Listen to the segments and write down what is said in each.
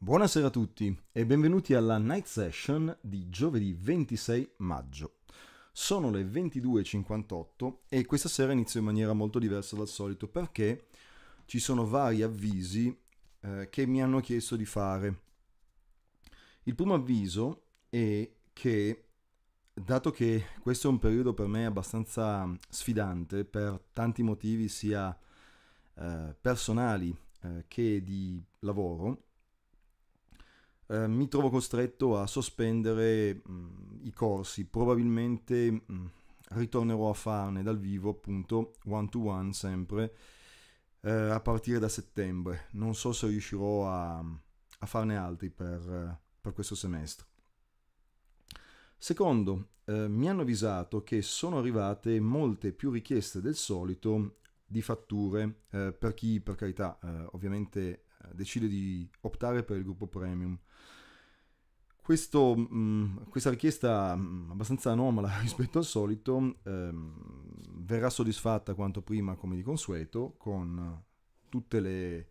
Buonasera a tutti e benvenuti alla Night Session di giovedì 26 maggio. Sono le 22.58 e questa sera inizio in maniera molto diversa dal solito perché ci sono vari avvisi eh, che mi hanno chiesto di fare. Il primo avviso è che, dato che questo è un periodo per me abbastanza sfidante per tanti motivi sia eh, personali eh, che di lavoro, eh, mi trovo costretto a sospendere mh, mm, i corsi, probabilmente mh, mm, ritornerò a farne dal vivo appunto one to one sempre eh, a partire da settembre, non so se riuscirò a, a farne altri per, per, questo semestre. Secondo, eh, mi hanno avvisato che sono arrivate molte più richieste del solito di fatture eh, per chi per carità eh, ovviamente decide di optare per il gruppo premium. Questo, mh, mm, questa richiesta mh, mm, abbastanza anomala rispetto al solito ehm, verrà soddisfatta quanto prima, come di consueto, con tutta le,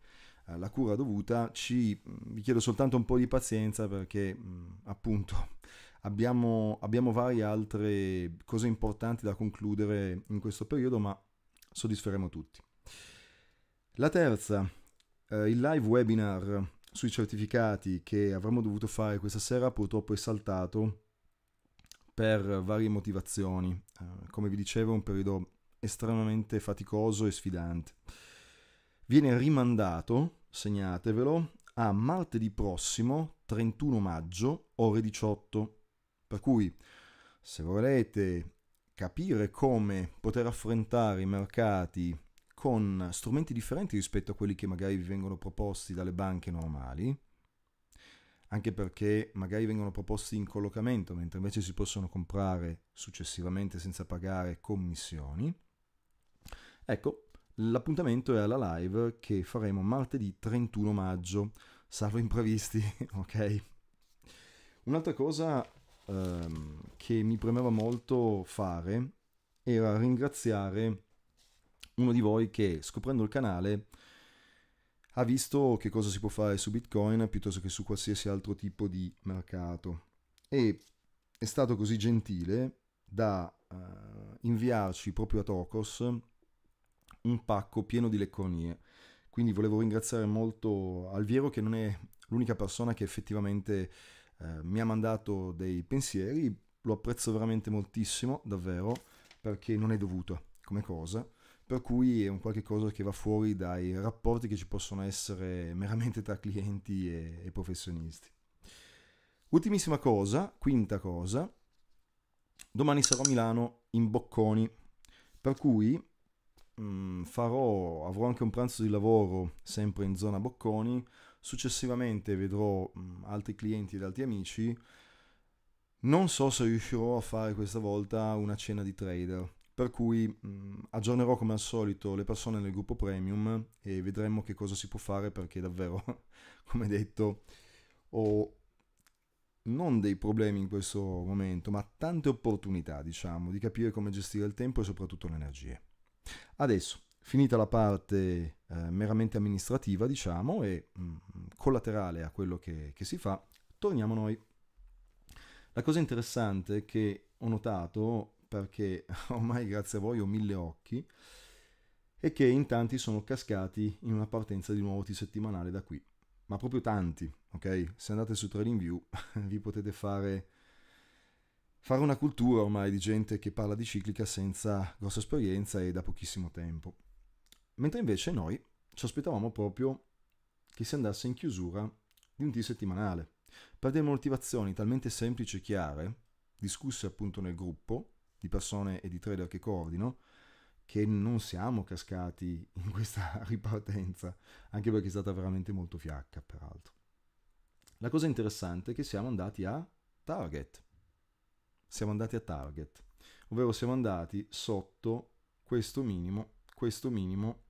eh, la cura dovuta, ci, mm, vi chiedo soltanto un po' di pazienza perché mh, appunto abbiamo, abbiamo, varie altre cose importanti da concludere in questo periodo, ma soddisferemo tutti. La terza eh, il live webinar sui certificati che avremmo dovuto fare questa sera purtroppo è saltato per varie motivazioni. Eh, come vi dicevo, è un periodo estremamente faticoso e sfidante. Viene rimandato, segnatevelo, a martedì prossimo, 31 maggio, ore 18. Per cui, se volete capire come poter affrontare i mercati con strumenti differenti rispetto a quelli che magari vi vengono proposti dalle banche normali, anche perché magari vengono proposti in collocamento, mentre invece si possono comprare successivamente senza pagare commissioni. Ecco, l'appuntamento è alla live che faremo martedì 31 maggio, salvo imprevisti, ok? Un'altra cosa ehm, che mi premeva molto fare era ringraziare uno di voi che scoprendo il canale ha visto che cosa si può fare su Bitcoin piuttosto che su qualsiasi altro tipo di mercato e è stato così gentile da uh, inviarci proprio a Tokos un pacco pieno di leccornie. Quindi volevo ringraziare molto Alviero che non è l'unica persona che effettivamente uh, mi ha mandato dei pensieri, lo apprezzo veramente moltissimo, davvero, perché non è dovuto come cosa per cui è un qualche cosa che va fuori dai rapporti che ci possono essere meramente tra clienti e, e professionisti. Ultimissima cosa, quinta cosa, domani sarò a Milano in Bocconi, per cui mh, mm, farò, avrò anche un pranzo di lavoro sempre in zona Bocconi, successivamente vedrò mh, mm, altri clienti ed altri amici, non so se riuscirò a fare questa volta una cena di trader, per cui mh, aggiornerò come al solito le persone nel gruppo premium e vedremo che cosa si può fare perché davvero, come detto, ho non dei problemi in questo momento, ma tante opportunità, diciamo, di capire come gestire il tempo e soprattutto le energie. Adesso, finita la parte eh, meramente amministrativa, diciamo, e mh, collaterale a quello che, che si fa, torniamo noi. La cosa interessante che ho notato perché ormai grazie a voi ho mille occhi e che in tanti sono cascati in una partenza di nuovo T-settimanale da qui. Ma proprio tanti, ok? Se andate su Trading View vi potete fare, fare una cultura ormai di gente che parla di ciclica senza grossa esperienza e da pochissimo tempo. Mentre invece noi ci aspettavamo proprio che si andasse in chiusura di un T-settimanale per delle motivazioni talmente semplici e chiare, discusse appunto nel gruppo, di persone e di trader che coordino, che non siamo cascati in questa ripartenza, anche perché è stata veramente molto fiacca, peraltro. La cosa interessante è che siamo andati a target. Siamo andati a target, ovvero siamo andati sotto questo minimo, questo minimo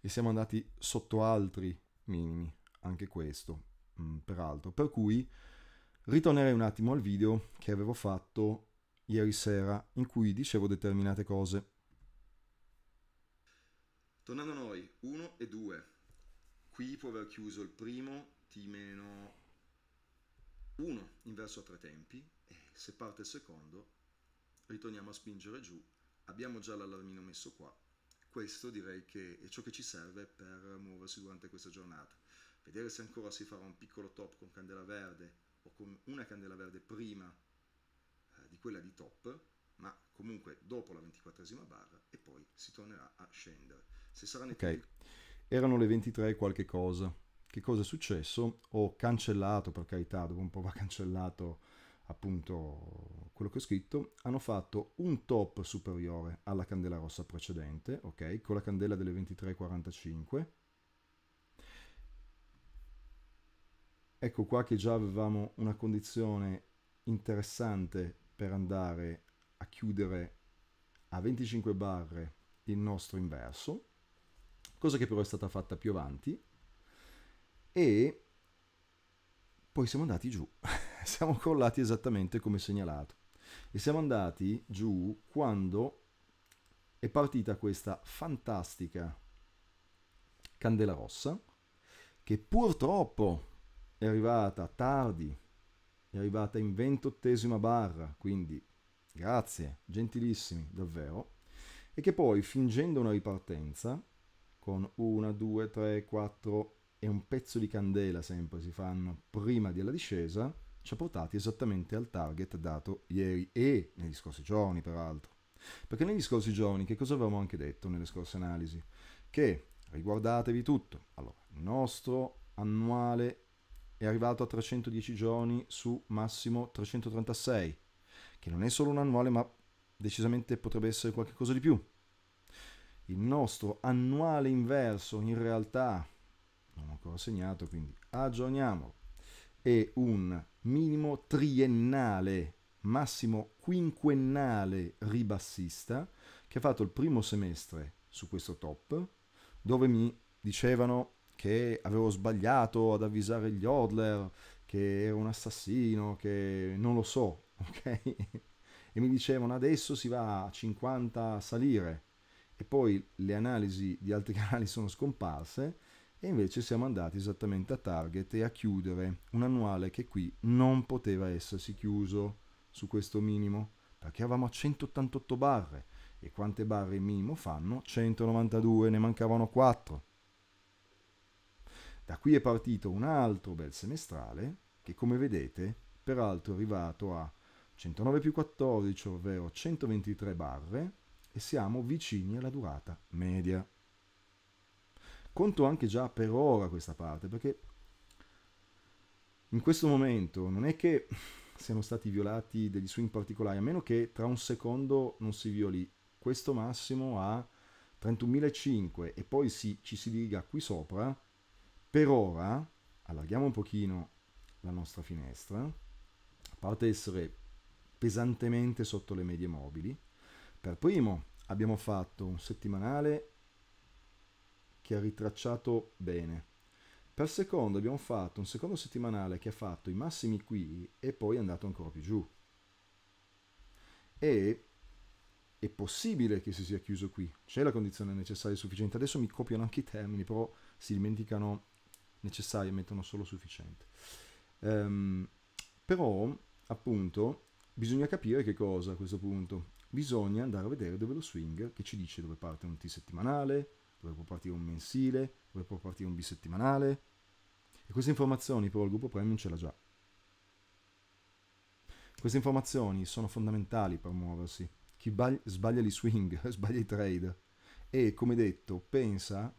e siamo andati sotto altri minimi, anche questo, mh, mm, peraltro. Per cui ritornerei un attimo al video che avevo fatto ieri sera in cui dicevo determinate cose. Tornando a noi, 1 e 2. Qui può aver chiuso il primo T-1 inverso a tre tempi e se parte il secondo ritorniamo a spingere giù. Abbiamo già l'allarmino messo qua. Questo direi che è ciò che ci serve per muoversi durante questa giornata. Vedere se ancora si farà un piccolo top con candela verde o con una candela verde prima di quella di top, ma comunque dopo la 24esima barra e poi si tornerà a scendere. Se saranno ok, più... erano le 23 qualche cosa. Che cosa è successo? Ho cancellato, per carità, dopo un po' va cancellato appunto quello che ho scritto, hanno fatto un top superiore alla candela rossa precedente, ok, con la candela delle 23.45. Ecco qua che già avevamo una condizione interessante per andare a chiudere a 25 barre il nostro inverso, cosa che però è stata fatta più avanti, e poi siamo andati giù, siamo crollati esattamente come segnalato. E siamo andati giù quando è partita questa fantastica candela rossa, che purtroppo è arrivata tardi è arrivata in ventottesima barra, quindi grazie, gentilissimi, davvero, e che poi fingendo una ripartenza, con una, due, tre, quattro e un pezzo di candela sempre si fanno prima della discesa, ci ha portati esattamente al target dato ieri e negli scorsi giorni, peraltro. Perché negli scorsi giorni, che cosa avevamo anche detto nelle scorse analisi? Che riguardatevi tutto. Allora, il nostro annuale è arrivato a 310 giorni su massimo 336, che non è solo un annuale ma decisamente potrebbe essere qualcosa di più. Il nostro annuale inverso in realtà, non ho ancora segnato, quindi aggiorniamo, è un minimo triennale, massimo quinquennale ribassista che ha fatto il primo semestre su questo top, dove mi dicevano che avevo sbagliato ad avvisare gli Hodler, che ero un assassino, che non lo so, ok? e mi dicevano adesso si va a 50 a salire e poi le analisi di altri canali sono scomparse e invece siamo andati esattamente a target e a chiudere un annuale che qui non poteva essersi chiuso su questo minimo perché eravamo a 188 barre e quante barre il minimo fanno? 192, ne mancavano 4 da qui è partito un altro bel semestrale che come vedete peraltro è arrivato a 109 più 14 ovvero 123 barre e siamo vicini alla durata media. Conto anche già per ora questa parte perché in questo momento non è che siano stati violati degli swing particolari, a meno che tra un secondo non si violi questo massimo a 31.500 e poi si, ci si diriga qui sopra, per ora allarghiamo un pochino la nostra finestra, a parte essere pesantemente sotto le medie mobili. Per primo abbiamo fatto un settimanale che ha ritracciato bene. Per secondo abbiamo fatto un secondo settimanale che ha fatto i massimi qui e poi è andato ancora più giù. E è possibile che si sia chiuso qui. C'è la condizione necessaria e sufficiente. Adesso mi copiano anche i termini, però si dimenticano necessario, mettono solo sufficiente. Um, però, appunto, bisogna capire che cosa a questo punto. Bisogna andare a vedere dove lo swing, che ci dice dove parte un T settimanale, dove può partire un mensile, dove può partire un bisettimanale. E queste informazioni però il gruppo premium ce l'ha già. Queste informazioni sono fondamentali per muoversi. Chi sbaglia gli swing, sbaglia i trade. E come detto, pensa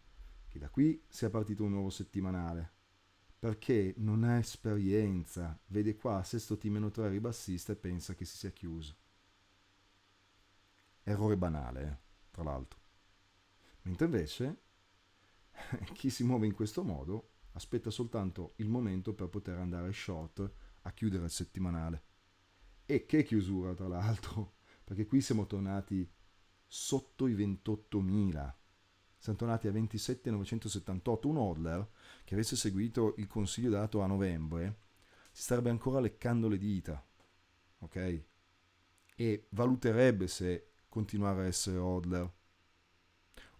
che da qui sia partito un nuovo settimanale. Perché non ha esperienza, vede qua sesto T-3 ribassista e pensa che si sia chiuso. Errore banale, eh, tra l'altro. Mentre invece eh, chi si muove in questo modo aspetta soltanto il momento per poter andare short a chiudere il settimanale. E che chiusura, tra l'altro, perché qui siamo tornati sotto i 28.000 siamo tornati a 27,978. Un hodler che avesse seguito il consiglio dato a novembre si starebbe ancora leccando le dita, ok? E valuterebbe se continuare a essere hodler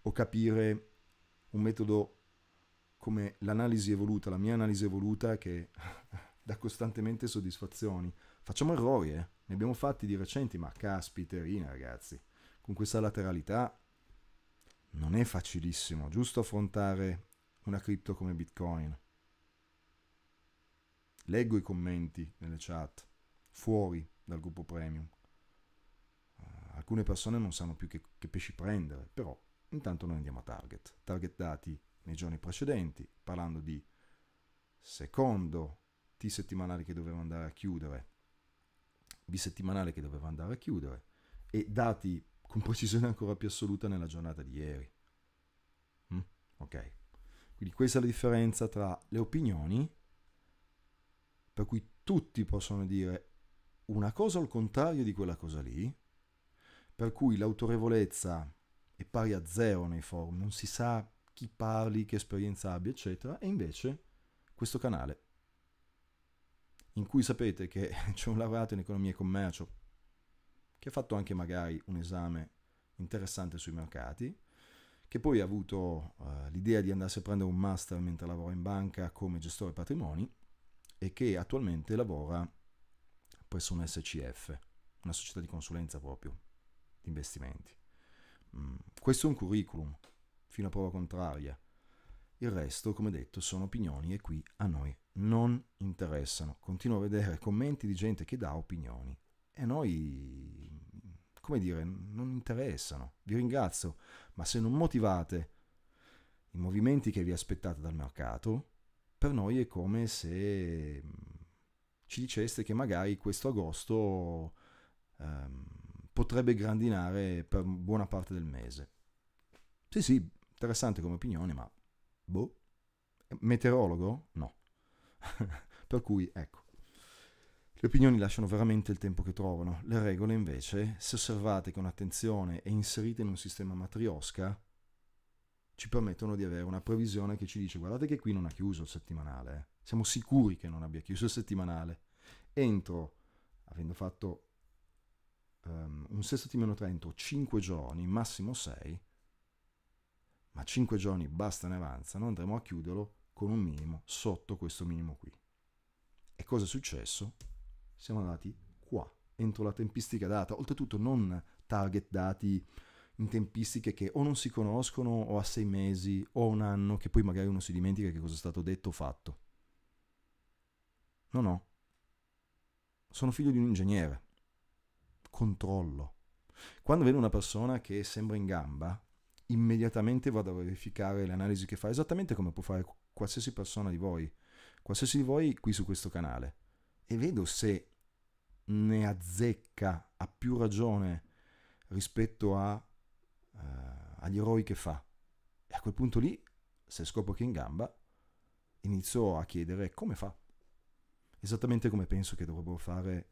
o capire un metodo come l'analisi evoluta, la mia analisi evoluta che dà costantemente soddisfazioni. Facciamo errori, eh? ne abbiamo fatti di recenti, ma caspiterina ragazzi, con questa lateralità non è facilissimo, giusto affrontare una cripto come Bitcoin. Leggo i commenti nelle chat, fuori dal gruppo premium. Uh, alcune persone non sanno più che, che pesci prendere, però intanto noi andiamo a target. Target dati nei giorni precedenti, parlando di secondo T settimanale che doveva andare a chiudere, bisettimanale che doveva andare a chiudere e dati con precisione ancora più assoluta nella giornata di ieri. Mm? Ok, quindi questa è la differenza tra le opinioni, per cui tutti possono dire una cosa al contrario di quella cosa lì, per cui l'autorevolezza è pari a zero nei forum, non si sa chi parli, che esperienza abbia, eccetera, e invece questo canale, in cui sapete che c'è un laureato in economia e commercio, che ha fatto anche magari un esame interessante sui mercati, che poi ha avuto uh, l'idea di andarsi a prendere un master mentre lavora in banca come gestore patrimoni e che attualmente lavora presso un SCF, una società di consulenza proprio, di investimenti. Mm, questo è un curriculum, fino a prova contraria. Il resto, come detto, sono opinioni e qui a noi non interessano. Continuo a vedere commenti di gente che dà opinioni e noi come dire, non interessano. Vi ringrazio, ma se non motivate i movimenti che vi aspettate dal mercato, per noi è come se mm, ci diceste che magari questo agosto ehm, potrebbe grandinare per buona parte del mese. Sì, sì, interessante come opinione, ma boh. Meteorologo? No. per cui, ecco, le opinioni lasciano veramente il tempo che trovano, le regole invece, se osservate con attenzione e inserite in un sistema matriosca, ci permettono di avere una previsione che ci dice guardate che qui non ha chiuso il settimanale, eh. siamo sicuri che non abbia chiuso il settimanale. Entro, avendo fatto um, un sesto di meno 3 5 giorni, massimo 6, ma 5 giorni basta ne avanzano, andremo a chiuderlo con un minimo sotto questo minimo qui. E cosa è successo? siamo andati qua, entro la tempistica data, oltretutto non target dati in tempistiche che o non si conoscono o a sei mesi o a un anno che poi magari uno si dimentica che cosa è stato detto o fatto. No, no. Sono figlio di un ingegnere. Controllo. Quando vedo una persona che sembra in gamba, immediatamente vado a verificare le analisi che fa, esattamente come può fare qualsiasi persona di voi, qualsiasi di voi qui su questo canale e vedo se ne azzecca a più ragione rispetto a, eh, agli eroi che fa. E a quel punto lì, se scopro che è in gamba, inizio a chiedere come fa. Esattamente come penso che dovrebbero fare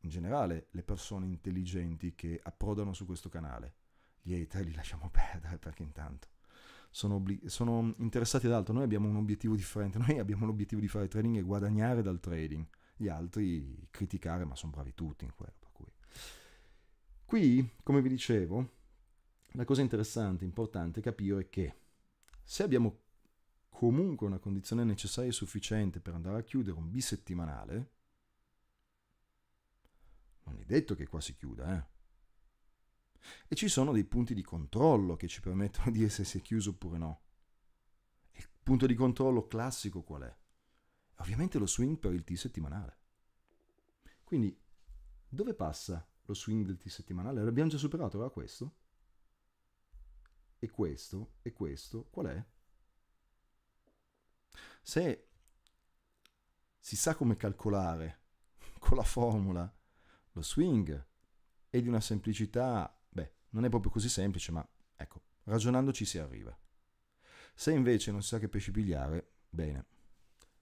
in generale le persone intelligenti che approdano su questo canale. Gli hater li lasciamo perdere perché intanto sono, obblig- sono interessati ad altro. Noi abbiamo un obiettivo differente. Noi abbiamo l'obiettivo di fare trading e guadagnare dal trading gli altri criticare, ma sono bravi tutti in quello. Qui, come vi dicevo, la cosa interessante, importante è capire che se abbiamo comunque una condizione necessaria e sufficiente per andare a chiudere un bisettimanale, non è detto che qua si chiuda, eh? E ci sono dei punti di controllo che ci permettono di dire se si è chiuso oppure no. Il punto di controllo classico qual è? Ovviamente lo swing per il T settimanale. Quindi dove passa lo swing del T settimanale? L'abbiamo già superato, era questo? E questo? E questo? Qual è? Se si sa come calcolare con la formula lo swing è di una semplicità, beh, non è proprio così semplice, ma ecco, ragionandoci si arriva. Se invece non si sa che pesci pigliare, bene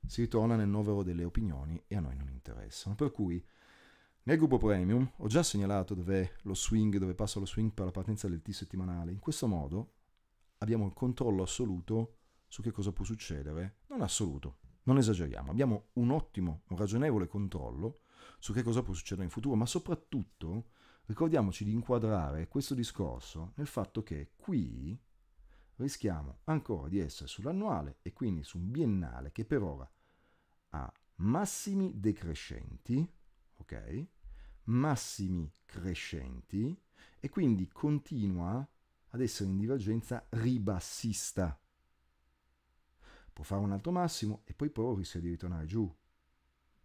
si ritorna nel novero delle opinioni e a noi non interessano. Per cui nel gruppo premium ho già segnalato dove lo swing, dove passa lo swing per la partenza del T settimanale. In questo modo abbiamo il controllo assoluto su che cosa può succedere. Non assoluto, non esageriamo, abbiamo un ottimo, un ragionevole controllo su che cosa può succedere in futuro, ma soprattutto ricordiamoci di inquadrare questo discorso nel fatto che qui rischiamo ancora di essere sull'annuale e quindi su un biennale che per ora ha massimi decrescenti, ok? Massimi crescenti e quindi continua ad essere in divergenza ribassista. Può fare un altro massimo e poi però rischia di ritornare giù.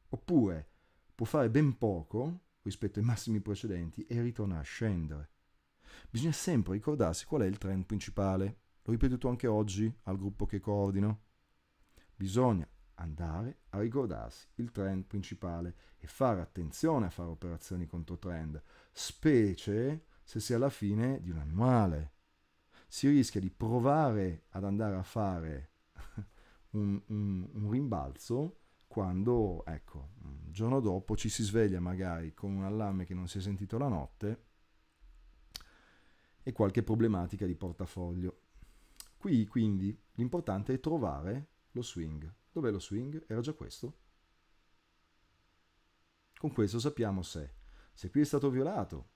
Oppure può fare ben poco rispetto ai massimi precedenti e ritornare a scendere. Bisogna sempre ricordarsi qual è il trend principale. L'ho ripetuto anche oggi al gruppo che coordino. Bisogna andare a ricordarsi il trend principale e fare attenzione a fare operazioni contro trend, specie se si è alla fine di un annuale. Si rischia di provare ad andare a fare un, un, un rimbalzo quando, ecco, il giorno dopo ci si sveglia magari con un allarme che non si è sentito la notte e qualche problematica di portafoglio Qui quindi l'importante è trovare lo swing. Dov'è lo swing? Era già questo. Con questo sappiamo se, se qui è stato violato,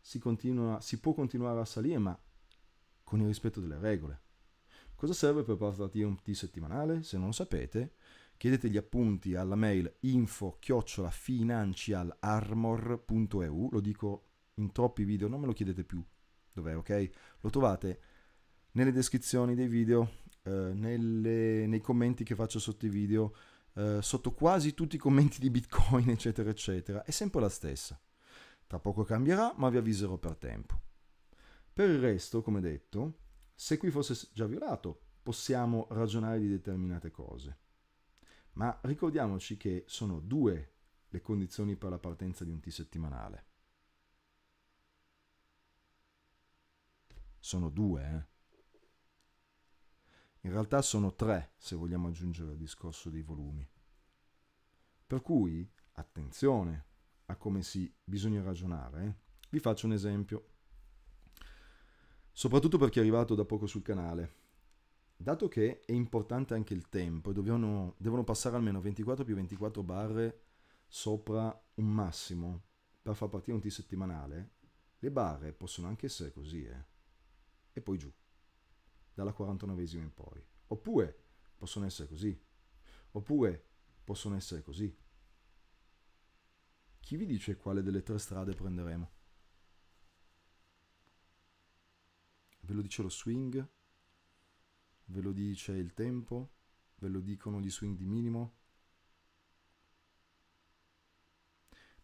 si, continua, si può continuare a salire ma con il rispetto delle regole. Cosa serve per partire un T settimanale? Se non lo sapete, chiedete gli appunti alla mail info-financialarmor.eu, lo dico in troppi video, non me lo chiedete più, dov'è, ok? Lo trovate nelle descrizioni dei video, eh, nelle, nei commenti che faccio sotto i video, eh, sotto quasi tutti i commenti di Bitcoin, eccetera, eccetera. È sempre la stessa. Tra poco cambierà, ma vi avviserò per tempo. Per il resto, come detto, se qui fosse già violato, possiamo ragionare di determinate cose. Ma ricordiamoci che sono due le condizioni per la partenza di un T settimanale. Sono due, eh? In realtà sono tre, se vogliamo aggiungere al discorso dei volumi. Per cui, attenzione a come si bisogna ragionare. Eh. Vi faccio un esempio, soprattutto per chi è arrivato da poco sul canale. Dato che è importante anche il tempo e devono, devono passare almeno 24 più 24 barre sopra un massimo per far partire un T settimanale, le barre possono anche essere così, eh? E poi giù dalla 49esima in poi. Oppure possono essere così. Oppure possono essere così. Chi vi dice quale delle tre strade prenderemo? Ve lo dice lo swing? Ve lo dice il tempo? Ve lo dicono gli swing di minimo?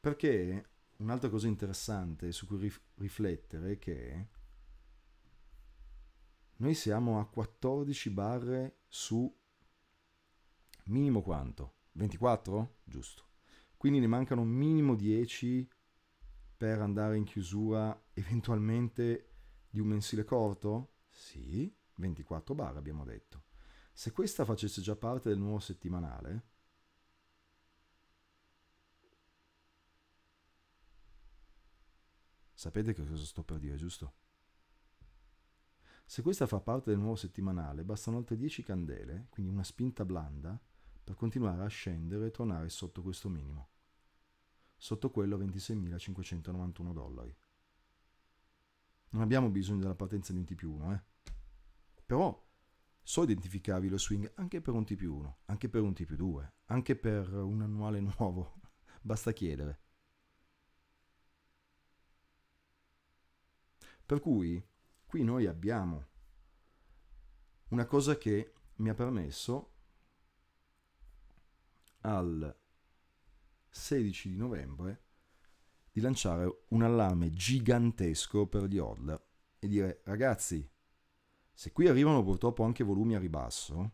Perché un'altra cosa interessante su cui riflettere è che noi siamo a 14 barre su minimo quanto? 24? Giusto. Quindi ne mancano minimo 10 per andare in chiusura eventualmente di un mensile corto? Sì, 24 barre abbiamo detto. Se questa facesse già parte del nuovo settimanale, sapete che cosa sto per dire, giusto? Se questa fa parte del nuovo settimanale, bastano altre 10 candele, quindi una spinta blanda, per continuare a scendere e tornare sotto questo minimo, sotto quello 26.591 dollari. Non abbiamo bisogno della partenza di un T più 1, eh? però so identificarvi lo swing anche per un T più 1, anche per un T più 2, anche per un annuale nuovo, basta chiedere. Per cui Qui noi abbiamo una cosa che mi ha permesso al 16 di novembre di lanciare un allarme gigantesco per gli hodl e dire ragazzi se qui arrivano purtroppo anche volumi a ribasso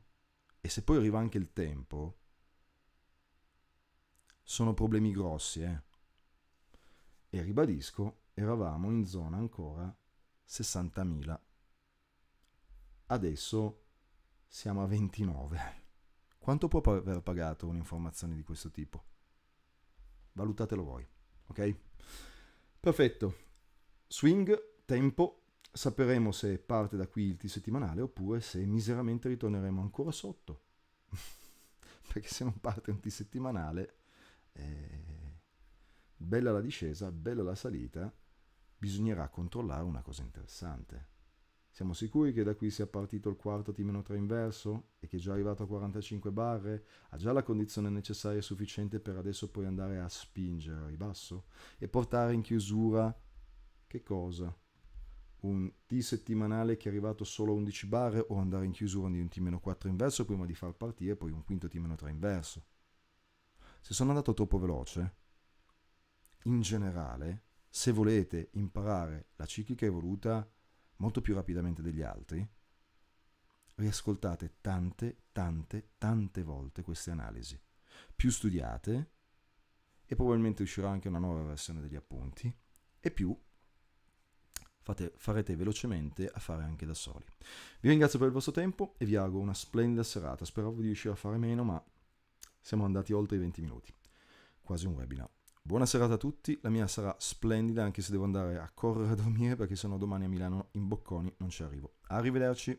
e se poi arriva anche il tempo sono problemi grossi eh e ribadisco eravamo in zona ancora 60.000. Adesso siamo a 29. Quanto può aver pagato un'informazione di questo tipo? Valutatelo voi, ok? Perfetto. Swing, tempo, sapremo se parte da qui il T settimanale oppure se miseramente ritorneremo ancora sotto. Perché se non parte un T settimanale, eh, bella la discesa, bella la salita, bisognerà controllare una cosa interessante. Siamo sicuri che da qui sia partito il quarto T-3 inverso e che già arrivato a 45 barre ha già la condizione necessaria e sufficiente per adesso poi andare a spingere a ribasso e portare in chiusura che cosa? Un T settimanale che è arrivato solo a 11 barre o andare in chiusura di un T-4 inverso prima di far partire poi un quinto T-3 inverso? Se sono andato troppo veloce, in generale se volete imparare la ciclica evoluta molto più rapidamente degli altri, riascoltate tante, tante, tante volte queste analisi. Più studiate, e probabilmente uscirà anche una nuova versione degli appunti, e più fate, farete velocemente a fare anche da soli. Vi ringrazio per il vostro tempo e vi auguro una splendida serata. Speravo di riuscire a fare meno, ma siamo andati oltre i 20 minuti. Quasi un webinar. Buona serata a tutti, la mia sarà splendida anche se devo andare a correre a dormire perché sennò domani a Milano in Bocconi non ci arrivo. Arrivederci!